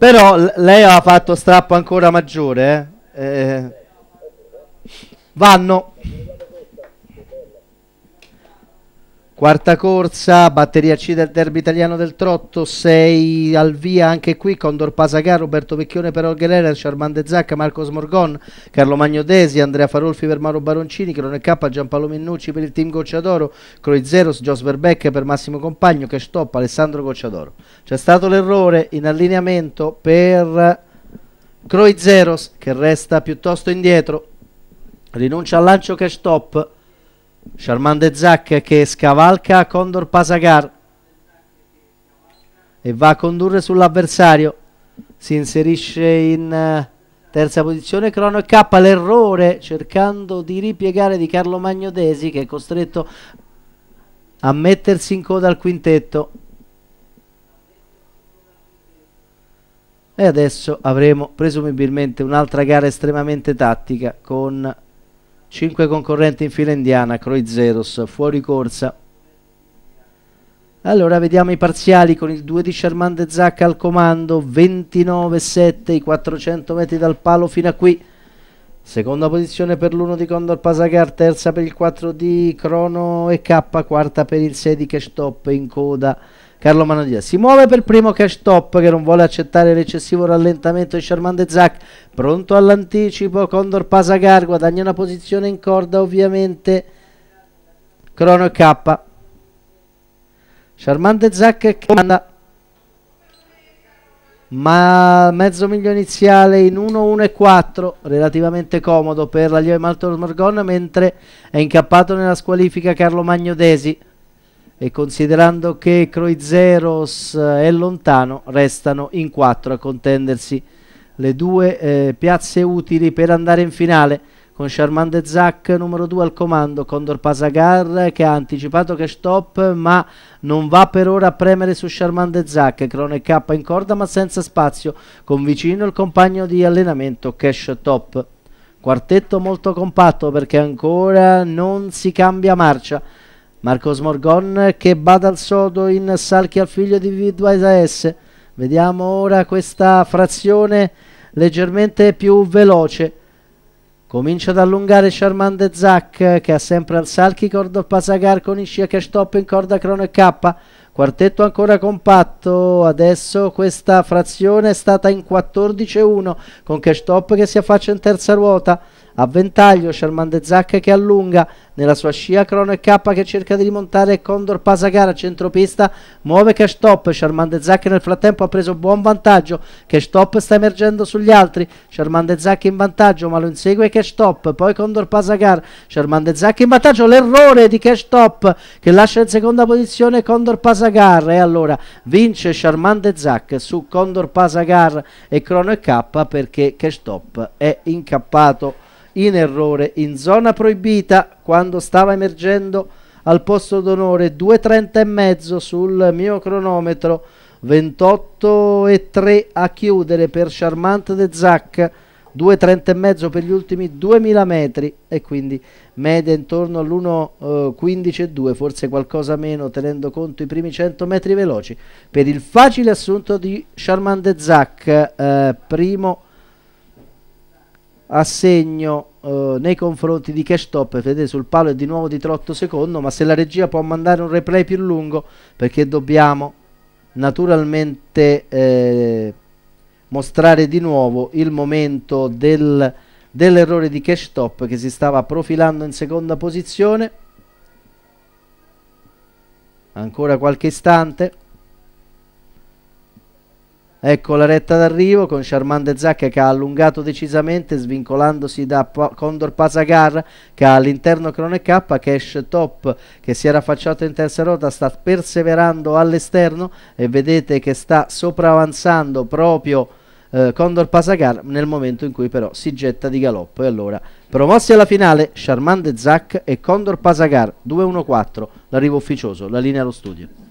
Però lei ha fatto strappo ancora maggiore. Eh. Eh. Vanno. Quarta corsa, batteria C del derby italiano del Trotto, 6 al via anche qui, Condor Pasagar, Roberto Vecchione per Olguerera, Lerer, Charmande Zacca, Marco Smorgon, Carlo Magnodesi, Andrea Farolfi per Mauro Baroncini, Crone K, Giampaolo Minnucci per il team Gocciadoro, Croizeros, Jos Verbeck per Massimo Compagno, che stoppa Alessandro Gocciadoro. C'è stato l'errore in allineamento per Croizeros che resta piuttosto indietro, rinuncia al lancio che stop Charmande Zac che scavalca Condor Pasagar e va a condurre sull'avversario si inserisce in eh, terza posizione Crono e K l'errore cercando di ripiegare di Carlo Magnodesi che è costretto a mettersi in coda al quintetto e adesso avremo presumibilmente un'altra gara estremamente tattica con 5 concorrenti in fila indiana, Croizeros fuori corsa. Allora vediamo i parziali con il 2 di Charmande Zacca al comando, 29-7 i 400 metri dal palo fino a qui. Seconda posizione per l'1 di Condor Pasagar, terza per il 4 di Crono e K, quarta per il 6 di Cash Top in coda. Carlo Manodia si muove per primo cash top che non vuole accettare l'eccessivo rallentamento di Charmande Zac pronto all'anticipo Condor Pasagar guadagna una posizione in corda ovviamente Crono e K Charmande Zac e K ma mezzo miglio iniziale in 1-1-4 relativamente comodo per la Lieve Maltor Morgon mentre è incappato nella squalifica Carlo Magnodesi e considerando che Croizeros eh, è lontano restano in 4 a contendersi le due eh, piazze utili per andare in finale con e Zac numero 2 al comando, Condor Pasagar che ha anticipato che stop ma non va per ora a premere su e Zac, Crone K in corda ma senza spazio, con vicino il compagno di allenamento Cash Top. Quartetto molto compatto perché ancora non si cambia marcia. Marco Smorgon che bada al sodo in salchi al figlio di Vidwaisa S. Vediamo ora questa frazione leggermente più veloce Comincia ad allungare Charmander Zack che ha sempre al Salchi, Cordo Pasagar con Ischia che stop in corda Crono e K. Quartetto ancora compatto, adesso questa frazione è stata in 14-1 con Cash Top che si affaccia in terza ruota a ventaglio Charmande Zacca che allunga nella sua scia Crono e K che cerca di rimontare Condor Pasagara centropista muove Cash Top Charmande Zacca nel frattempo ha preso buon vantaggio Cash Top sta emergendo sugli altri Charmande Zacca in vantaggio ma lo insegue Cash Top poi Condor Pasagar Charmande Zacca in vantaggio l'errore di Cash Top che lascia in seconda posizione Condor Pasagar e allora vince Charmande Zacca su Condor Pasagar e Crono e K perché Cash Top è incappato in errore in zona proibita quando stava emergendo al posto d'onore 2.30 e mezzo sul mio cronometro 28 e 3 a chiudere per Charmant de Zac 2.30 e mezzo per gli ultimi 2000 metri e quindi media intorno all'1.15 eh, e 2 forse qualcosa meno tenendo conto i primi 100 metri veloci per il facile assunto di Charmant de Zac eh, primo assegno eh, nei confronti di Cash Top vedete sul palo è di nuovo di Trotto secondo ma se la regia può mandare un replay più lungo perché dobbiamo naturalmente eh, mostrare di nuovo il momento del, dell'errore di Cash Top che si stava profilando in seconda posizione ancora qualche istante Ecco la retta d'arrivo con Charmande Zac che ha allungato decisamente svincolandosi da P Condor Pasagar che ha all'interno Crone K, Cash Top che si era affacciato in terza ruota sta perseverando all'esterno e vedete che sta sopravanzando proprio eh, Condor Pasagar nel momento in cui però si getta di galoppo e allora promossi alla finale Charmande Zac e Condor Pasagar 2-1-4 l'arrivo ufficioso, la linea allo studio.